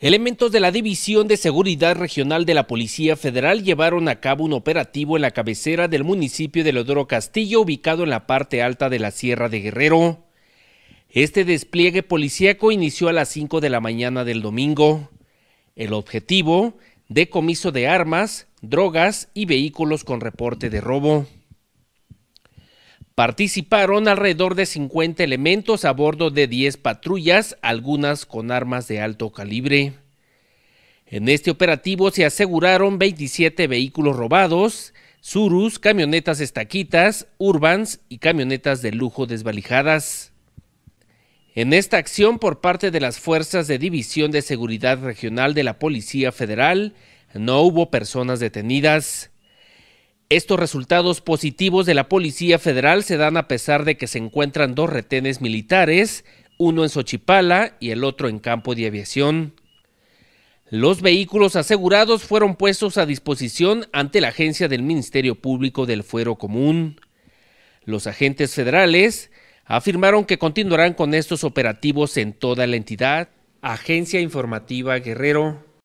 Elementos de la División de Seguridad Regional de la Policía Federal llevaron a cabo un operativo en la cabecera del municipio de Leodoro Castillo, ubicado en la parte alta de la Sierra de Guerrero. Este despliegue policíaco inició a las 5 de la mañana del domingo. El objetivo, decomiso de armas, drogas y vehículos con reporte de robo. Participaron alrededor de 50 elementos a bordo de 10 patrullas, algunas con armas de alto calibre. En este operativo se aseguraron 27 vehículos robados, surus, camionetas estaquitas, urbans y camionetas de lujo desvalijadas. En esta acción por parte de las Fuerzas de División de Seguridad Regional de la Policía Federal, no hubo personas detenidas. Estos resultados positivos de la Policía Federal se dan a pesar de que se encuentran dos retenes militares, uno en Xochipala y el otro en Campo de Aviación. Los vehículos asegurados fueron puestos a disposición ante la agencia del Ministerio Público del Fuero Común. Los agentes federales afirmaron que continuarán con estos operativos en toda la entidad. Agencia Informativa Guerrero,